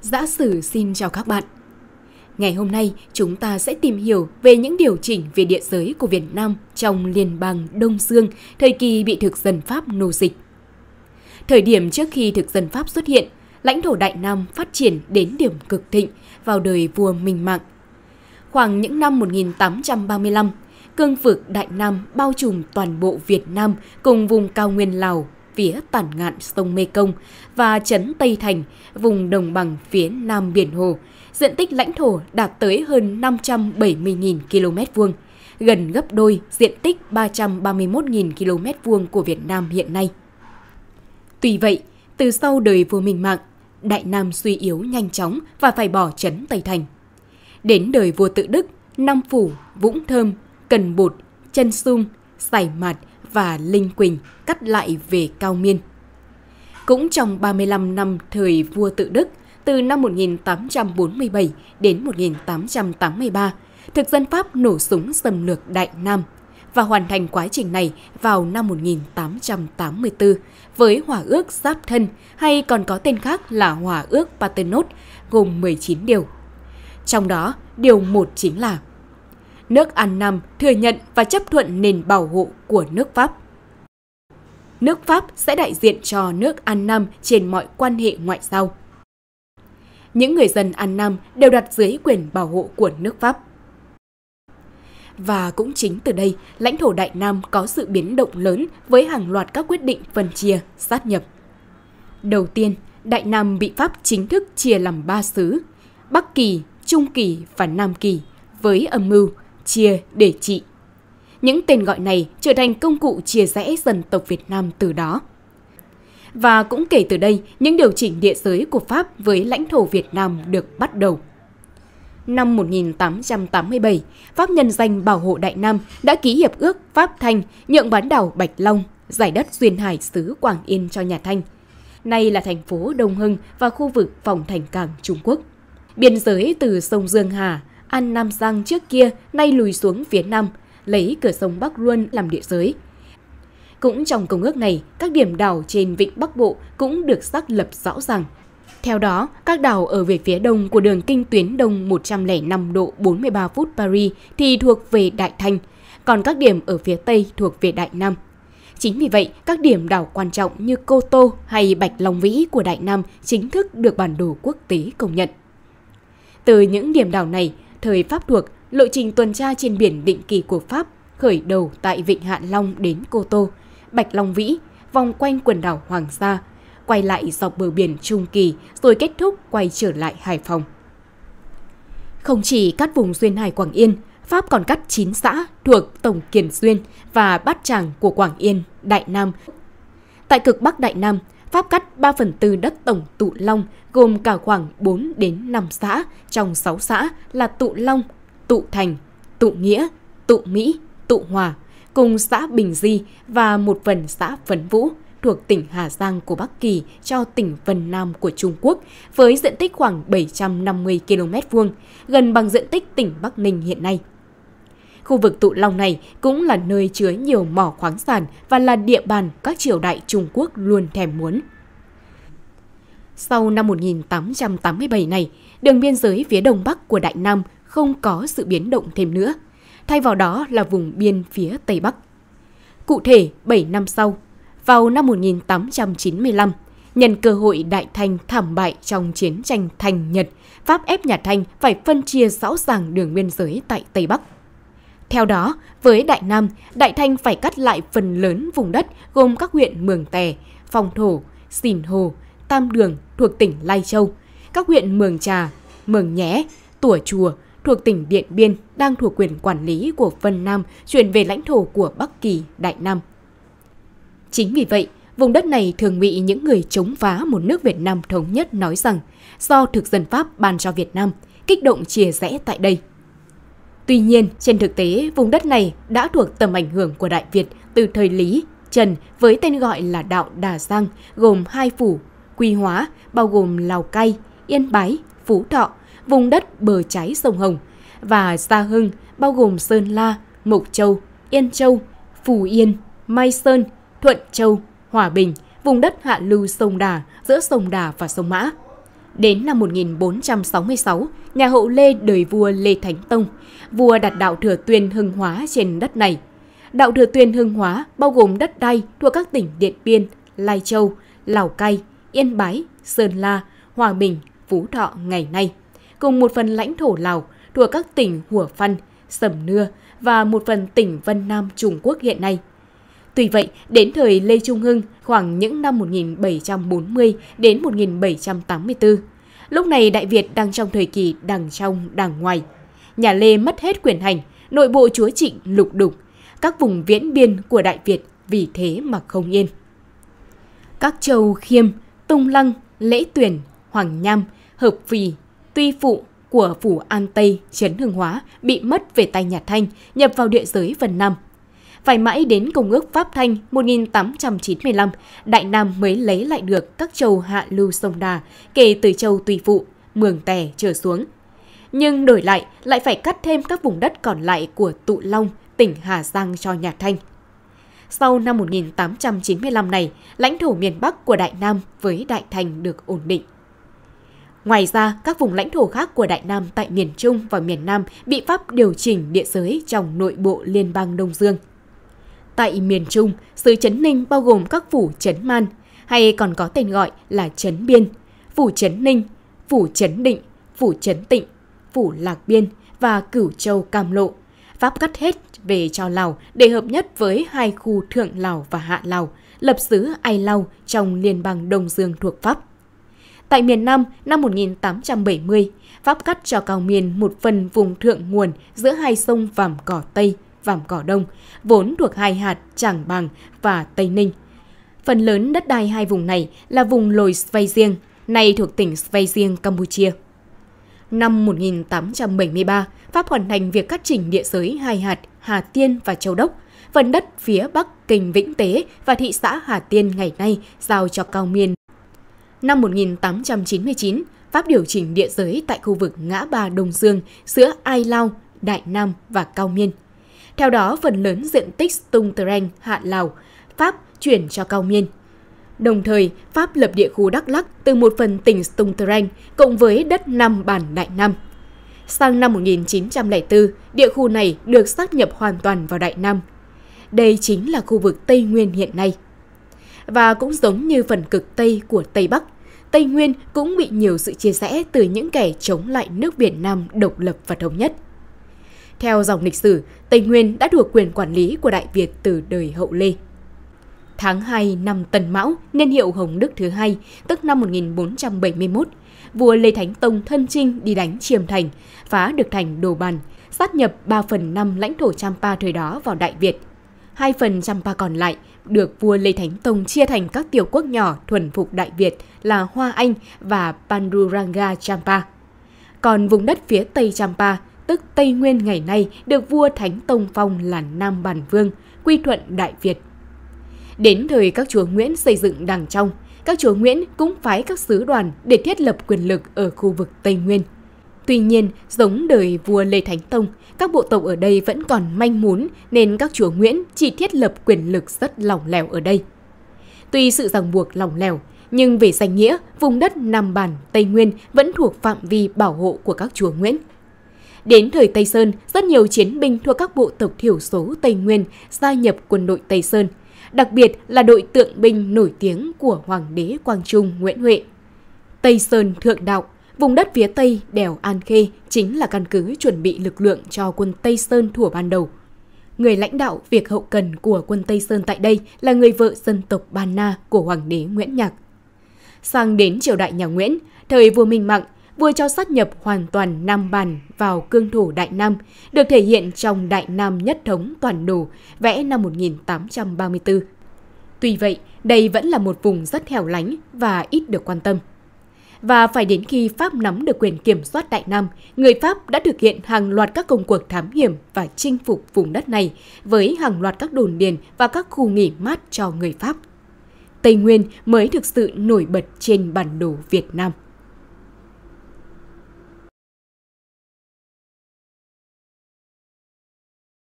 Giã Sử xin chào các bạn. Ngày hôm nay, chúng ta sẽ tìm hiểu về những điều chỉnh về địa giới của Việt Nam trong Liên bang Đông Dương, thời kỳ bị thực dân Pháp nô dịch. Thời điểm trước khi thực dân Pháp xuất hiện, lãnh thổ Đại Nam phát triển đến điểm cực thịnh vào đời vua Minh Mạng. Khoảng những năm 1835, cương vực Đại Nam bao trùm toàn bộ Việt Nam cùng vùng cao nguyên Lào, phía bản ngạn sông Mê Công và trấn Tây Thành, vùng đồng bằng phía Nam Biển Hồ. Diện tích lãnh thổ đạt tới hơn 570.000 km vuông, gần gấp đôi diện tích 331.000 km vuông của Việt Nam hiện nay. Tuy vậy, từ sau đời vua Minh Mạng, Đại Nam suy yếu nhanh chóng và phải bỏ trấn Tây Thành. Đến đời vua Tự Đức, Nam Phủ, Vũng Thơm, Cần Bột, Trân Sung, Sải Mạt và Linh Quỳnh cắt lại về Cao Miên. Cũng trong 35 năm thời vua tự Đức, từ năm 1847 đến 1883, thực dân Pháp nổ súng xâm lược Đại Nam và hoàn thành quá trình này vào năm 1884 với Hòa ước Giáp Thân hay còn có tên khác là Hòa ước Paternotte gồm 19 điều. Trong đó, điều 1 chính là nước An Nam thừa nhận và chấp thuận nền bảo hộ của nước Pháp. Nước Pháp sẽ đại diện cho nước An Nam trên mọi quan hệ ngoại giao. Những người dân An Nam đều đặt dưới quyền bảo hộ của nước Pháp. Và cũng chính từ đây, lãnh thổ Đại Nam có sự biến động lớn với hàng loạt các quyết định phân chia, sát nhập. Đầu tiên, Đại Nam bị Pháp chính thức chia làm ba xứ, Bắc Kỳ, Trung Kỳ và Nam Kỳ, với âm mưu chia để trị. Những tên gọi này trở thành công cụ chia rẽ dân tộc Việt Nam từ đó. Và cũng kể từ đây, những điều chỉnh địa giới của Pháp với lãnh thổ Việt Nam được bắt đầu. Năm 1887, Pháp nhân danh Bảo hộ Đại Nam đã ký hiệp ước Pháp Thanh nhượng bán đảo Bạch Long, giải đất duyên hải xứ Quảng Yên cho nhà Thanh. Nay là thành phố Đông Hưng và khu vực phòng thành cảng Trung Quốc biên giới từ sông Dương Hà An Nam Giang trước kia nay lùi xuống phía Nam, lấy cửa sông Bắc Luân làm địa giới. Cũng trong công ước này, các điểm đảo trên vịnh Bắc Bộ cũng được xác lập rõ ràng. Theo đó, các đảo ở về phía đông của đường kinh tuyến đông 105 độ 43 phút Paris thì thuộc về Đại Thanh, còn các điểm ở phía tây thuộc về Đại Nam. Chính vì vậy, các điểm đảo quan trọng như Cô Tô hay Bạch Long Vĩ của Đại Nam chính thức được bản đồ quốc tế công nhận. Từ những điểm đảo này, thời Pháp thuộc, lộ trình tuần tra trên biển định kỳ của Pháp khởi đầu tại Vịnh Hạ Long đến Cô Tô, Bạch Long Vĩ, vòng quanh quần đảo Hoàng Sa, quay lại dọc bờ biển Trung Kỳ rồi kết thúc quay trở lại Hải Phòng. Không chỉ cắt vùng duyên hải Quảng Yên, Pháp còn cắt 9 xã thuộc Tổng kiền Duyên và Bát Tràng của Quảng Yên, Đại Nam. Tại cực Bắc Đại Nam, Pháp cắt 3 phần tư đất tổng Tụ Long gồm cả khoảng 4 đến 5 xã, trong 6 xã là Tụ Long, Tụ Thành, Tụ Nghĩa, Tụ Mỹ, Tụ Hòa, cùng xã Bình Di và một phần xã Phấn Vũ thuộc tỉnh Hà Giang của Bắc Kỳ cho tỉnh Vân Nam của Trung Quốc với diện tích khoảng 750 km vuông, gần bằng diện tích tỉnh Bắc Ninh hiện nay. Khu vực tụ long này cũng là nơi chứa nhiều mỏ khoáng sản và là địa bàn các triều đại Trung Quốc luôn thèm muốn. Sau năm 1887 này, đường biên giới phía đông bắc của Đại Nam không có sự biến động thêm nữa. Thay vào đó là vùng biên phía Tây Bắc. Cụ thể, 7 năm sau, vào năm 1895, nhân cơ hội Đại Thanh thảm bại trong chiến tranh Thanh nhật Pháp ép nhà Thanh phải phân chia rõ ràng đường biên giới tại Tây Bắc – theo đó, với Đại Nam, Đại Thanh phải cắt lại phần lớn vùng đất gồm các huyện Mường Tè, Phong Thổ, Sìn Hồ, Tam Đường thuộc tỉnh Lai Châu, các huyện Mường Trà, Mường Nhé, Tủa Chùa thuộc tỉnh Điện Biên đang thuộc quyền quản lý của Phần Nam chuyển về lãnh thổ của Bắc Kỳ, Đại Nam. Chính vì vậy, vùng đất này thường bị những người chống phá một nước Việt Nam thống nhất nói rằng do thực dân Pháp ban cho Việt Nam, kích động chia rẽ tại đây – Tuy nhiên, trên thực tế, vùng đất này đã thuộc tầm ảnh hưởng của Đại Việt từ thời Lý, Trần với tên gọi là đạo Đà Giang, gồm hai phủ, Quy Hóa, bao gồm Lào Cai, Yên Bái, Phú Thọ, vùng đất bờ trái sông Hồng, và Sa Hưng, bao gồm Sơn La, Mộc Châu, Yên Châu, Phù Yên, Mai Sơn, Thuận Châu, Hòa Bình, vùng đất hạ lưu sông Đà, giữa sông Đà và sông Mã. Đến năm 1466, nhà hậu Lê đời vua Lê Thánh Tông, vua đặt đạo thừa tuyên hưng hóa trên đất này. Đạo thừa tuyên hưng hóa bao gồm đất đai thuộc các tỉnh Điện Biên, Lai Châu, Lào Cai, Yên Bái, Sơn La, Hòa Bình, Phú Thọ ngày nay, cùng một phần lãnh thổ Lào thuộc các tỉnh Hủa Phăn, Sầm Nưa và một phần tỉnh Vân Nam Trung Quốc hiện nay. Tuy vậy, đến thời Lê Trung Hưng, khoảng những năm 1740 đến 1784, lúc này Đại Việt đang trong thời kỳ đằng trong, đằng ngoài. Nhà Lê mất hết quyền hành, nội bộ chúa trịnh lục đục, các vùng viễn biên của Đại Việt vì thế mà không yên. Các châu Khiêm, Tung Lăng, Lễ Tuyển, Hoàng Nham, Hợp Vì, Tuy Phụ của Phủ An Tây, Trấn hương Hóa bị mất về tay nhà Thanh, nhập vào địa giới phần năm phải mãi đến Công ước Pháp Thanh 1895, Đại Nam mới lấy lại được các châu hạ lưu sông Đà, kể từ châu Tùy Phụ, Mường Tè trở xuống. Nhưng đổi lại, lại phải cắt thêm các vùng đất còn lại của Tụ Long, tỉnh Hà Giang cho nhà Thanh. Sau năm 1895 này, lãnh thổ miền Bắc của Đại Nam với Đại Thành được ổn định. Ngoài ra, các vùng lãnh thổ khác của Đại Nam tại miền Trung và miền Nam bị Pháp điều chỉnh địa giới trong nội bộ Liên bang Đông Dương. Tại miền Trung, xứ Trấn Ninh bao gồm các phủ Trấn Man, hay còn có tên gọi là Trấn Biên, phủ Trấn Ninh, phủ Trấn Định, phủ Trấn Tịnh, phủ Lạc Biên và Cửu Châu Cam Lộ. Pháp cắt hết về cho Lào để hợp nhất với hai khu Thượng Lào và Hạ Lào, lập xứ Ai Lao trong liên bang Đông Dương thuộc Pháp. Tại miền Nam, năm 1870, Pháp cắt cho Cao Miền một phần vùng thượng nguồn giữa hai sông Vàm Cỏ Tây – Vàm Cỏ Đông, vốn thuộc hai hạt Trảng Bàng và Tây Ninh. Phần lớn đất đai hai vùng này là vùng lồi Svay riêng, nay thuộc tỉnh Svay riêng Campuchia. Năm 1873, Pháp hoàn thành việc cắt chỉnh địa giới hai hạt Hà Tiên và Châu Đốc, phần đất phía Bắc Kình Vĩnh Tế và thị xã Hà Tiên ngày nay giao cho Cao Miên. Năm 1899, Pháp điều chỉnh địa giới tại khu vực ngã ba Đông Dương giữa Ai Lao, Đại Nam và Cao Miên. Theo đó, phần lớn diện tích Tung Treng, Hạ Lào, Pháp chuyển cho Cao Miên. Đồng thời, Pháp lập địa khu Đắk Lắk từ một phần tỉnh Tung Treng cộng với đất Nam Bản Đại Nam. Sang năm 1904, địa khu này được sát nhập hoàn toàn vào Đại Nam. Đây chính là khu vực Tây Nguyên hiện nay. Và cũng giống như phần cực Tây của Tây Bắc, Tây Nguyên cũng bị nhiều sự chia rẽ từ những kẻ chống lại nước Việt Nam độc lập và thống nhất. Theo dòng lịch sử, Tây Nguyên đã thuộc quyền quản lý của Đại Việt từ đời hậu Lê. Tháng 2 năm Tân Mão, niên hiệu Hồng Đức thứ hai, tức năm 1471, vua Lê Thánh Tông thân chinh đi đánh Chiêm Thành, phá được thành Đồ Bàn, sát nhập 3 phần 5 lãnh thổ Champa thời đó vào Đại Việt. Hai phần Champa còn lại được vua Lê Thánh Tông chia thành các tiểu quốc nhỏ thuần phục Đại Việt là Hoa Anh và Panduranga Champa. Còn vùng đất phía Tây Champa tức Tây Nguyên ngày nay được vua Thánh Tông Phong là Nam Bản Vương, quy thuận Đại Việt. Đến thời các chúa Nguyễn xây dựng đàng trong, các chúa Nguyễn cũng phái các sứ đoàn để thiết lập quyền lực ở khu vực Tây Nguyên. Tuy nhiên, giống đời vua Lê Thánh Tông, các bộ tộc ở đây vẫn còn manh muốn nên các chúa Nguyễn chỉ thiết lập quyền lực rất lỏng lẻo ở đây. Tuy sự ràng buộc lỏng lẻo, nhưng về danh nghĩa, vùng đất Nam Bản, Tây Nguyên vẫn thuộc phạm vi bảo hộ của các chúa Nguyễn. Đến thời Tây Sơn, rất nhiều chiến binh thuộc các bộ tộc thiểu số Tây Nguyên gia nhập quân đội Tây Sơn, đặc biệt là đội tượng binh nổi tiếng của Hoàng đế Quang Trung Nguyễn Huệ. Tây Sơn Thượng Đạo, vùng đất phía Tây đèo An Khê chính là căn cứ chuẩn bị lực lượng cho quân Tây Sơn thủa ban đầu. Người lãnh đạo việc hậu cần của quân Tây Sơn tại đây là người vợ dân tộc Ban Na của Hoàng đế Nguyễn Nhạc. Sang đến triều đại nhà Nguyễn, thời vua Minh Mạng, vừa cho sát nhập hoàn toàn Nam Bản vào cương thổ Đại Nam, được thể hiện trong Đại Nam Nhất Thống Toàn Đồ, vẽ năm 1834. Tuy vậy, đây vẫn là một vùng rất hẻo lánh và ít được quan tâm. Và phải đến khi Pháp nắm được quyền kiểm soát Đại Nam, người Pháp đã thực hiện hàng loạt các công cuộc thám hiểm và chinh phục vùng đất này với hàng loạt các đồn điền và các khu nghỉ mát cho người Pháp. Tây Nguyên mới thực sự nổi bật trên bản đồ Việt Nam.